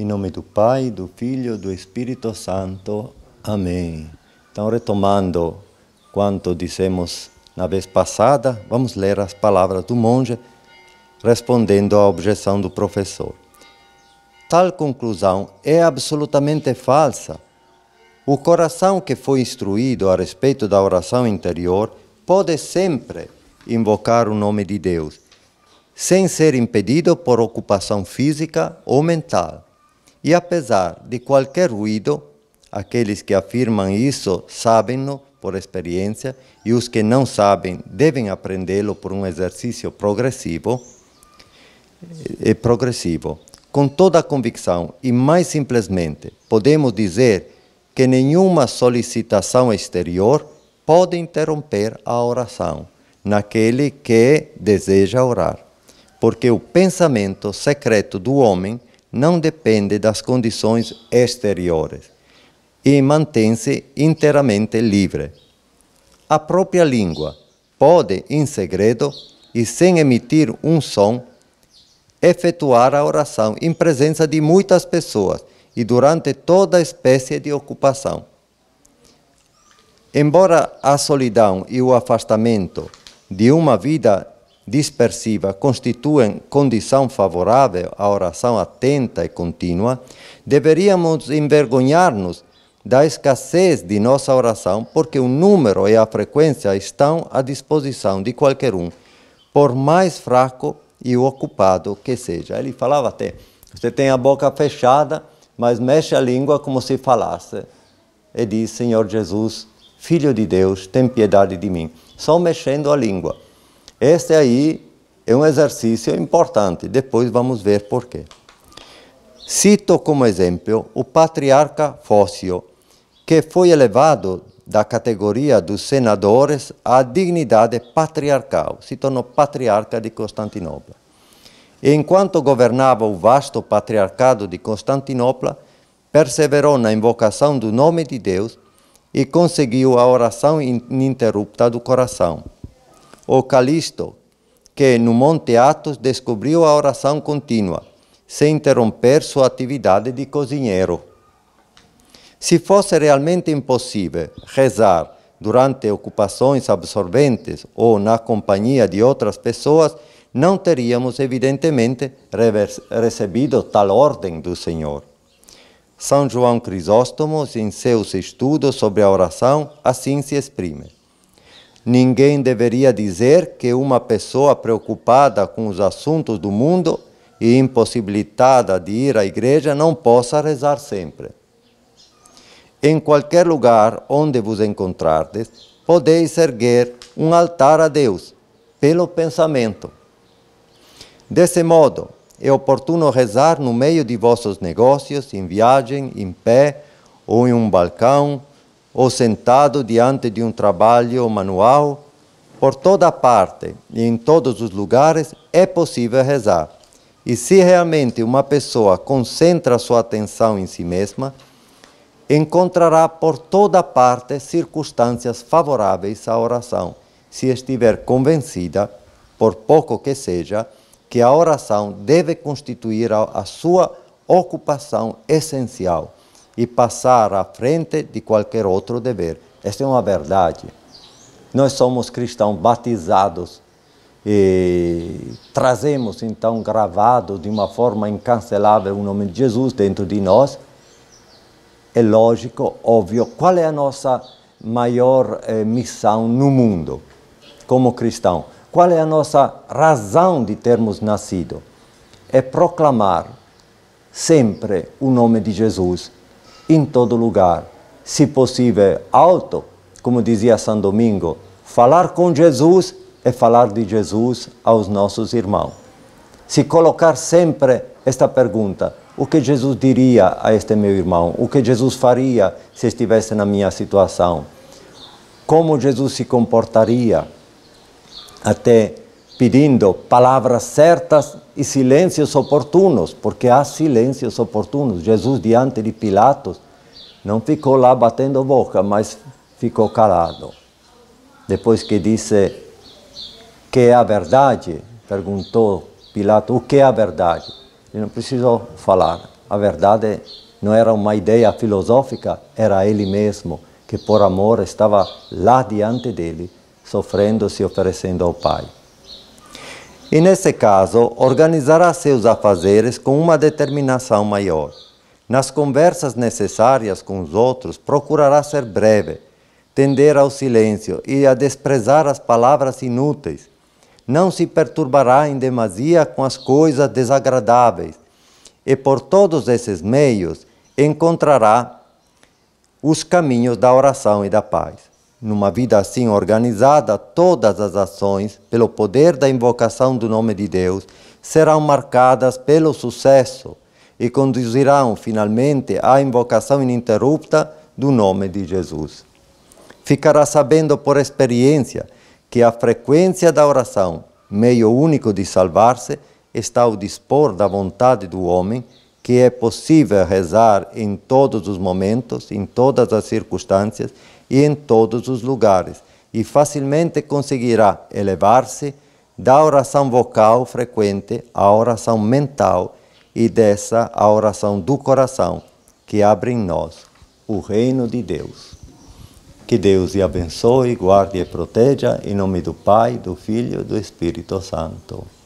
Em nome do Pai, do Filho, do Espírito Santo. Amém. Então, retomando quanto dissemos na vez passada, vamos ler as palavras do monge respondendo à objeção do professor. Tal conclusão é absolutamente falsa. O coração que foi instruído a respeito da oração interior pode sempre invocar o nome de Deus, sem ser impedido por ocupação física ou mental. E apesar de qualquer ruído, aqueles que afirmam isso sabem-no por experiência e os que não sabem devem aprendê-lo por um exercício progressivo e eh, progressivo. Com toda a convicção e mais simplesmente, podemos dizer que nenhuma solicitação exterior pode interromper a oração naquele que deseja orar, porque o pensamento secreto do homem não depende das condições exteriores e mantém-se inteiramente livre. A própria língua pode, em segredo e sem emitir um som, efetuar a oração em presença de muitas pessoas e durante toda espécie de ocupação. Embora a solidão e o afastamento de uma vida dispersiva constituem condição favorável à oração atenta e contínua, deveríamos envergonhar-nos da escassez de nossa oração, porque o número e a frequência estão à disposição de qualquer um, por mais fraco e ocupado que seja. Ele falava até: você tem a boca fechada, mas mexe a língua como se falasse. E diz: Senhor Jesus, Filho de Deus, tem piedade de mim. Só mexendo a língua. Este aí é um exercício importante, depois vamos ver porquê. Cito como exemplo o patriarca Fócio, que foi elevado da categoria dos senadores à dignidade patriarcal, se tornou patriarca de Constantinopla. E enquanto governava o vasto patriarcado de Constantinopla, perseverou na invocação do nome de Deus e conseguiu a oração ininterrupta do coração ou Calisto, que no Monte Atos descobriu a oração contínua, sem interromper sua atividade de cozinheiro. Se fosse realmente impossível rezar durante ocupações absorventes ou na companhia de outras pessoas, não teríamos, evidentemente, recebido tal ordem do Senhor. São João Crisóstomo, em seus estudos sobre a oração, assim se exprime. Ninguém deveria dizer que uma pessoa preocupada com os assuntos do mundo e impossibilitada de ir à igreja não possa rezar sempre. Em qualquer lugar onde vos encontrardes, podeis erguer um altar a Deus pelo pensamento. Desse modo, é oportuno rezar no meio de vossos negócios, em viagem, em pé ou em um balcão ou sentado diante de um trabalho manual, por toda parte e em todos os lugares é possível rezar. E se realmente uma pessoa concentra sua atenção em si mesma, encontrará por toda parte circunstâncias favoráveis à oração, se estiver convencida, por pouco que seja, que a oração deve constituir a sua ocupação essencial e passar à frente de qualquer outro dever. Esta é uma verdade. Nós somos cristãos batizados e eh, trazemos então gravado de uma forma incancelável o nome de Jesus dentro de nós. É lógico, óbvio, qual é a nossa maior eh, missão no mundo como cristão? Qual é a nossa razão de termos nascido? É proclamar sempre o nome de Jesus em todo lugar. Se possível, alto, como dizia São Domingo, falar com Jesus é falar de Jesus aos nossos irmãos. Se colocar sempre esta pergunta: o que Jesus diria a este meu irmão? O que Jesus faria se estivesse na minha situação? Como Jesus se comportaria? Até pedindo palavras certas e silêncios oportunos, porque há silêncios oportunos. Jesus, diante de Pilatos, não ficou lá batendo boca, mas ficou calado. Depois que disse que é a verdade, perguntou Pilatos o que é a verdade. Ele não precisou falar. A verdade não era uma ideia filosófica, era ele mesmo que por amor estava lá diante dele, sofrendo, se oferecendo ao Pai e, nesse caso, organizará seus afazeres com uma determinação maior. Nas conversas necessárias com os outros, procurará ser breve, tender ao silêncio e a desprezar as palavras inúteis. Não se perturbará em demasia com as coisas desagradáveis, e por todos esses meios encontrará os caminhos da oração e da paz numa vida assim organizada, todas as ações, pelo poder da invocação do nome de Deus, serão marcadas pelo sucesso e conduzirão finalmente à invocação ininterrupta do nome de Jesus. Ficará sabendo por experiência que a frequência da oração, meio único de salvar-se, está ao dispor da vontade do homem, que é possível rezar em todos os momentos, em todas as circunstâncias e em todos os lugares, e facilmente conseguirá elevar-se da oração vocal frequente à oração mental e dessa à oração do coração, que abre em nós o reino de Deus. Que Deus te abençoe, guarde e proteja, em nome do Pai, do Filho e do Espírito Santo.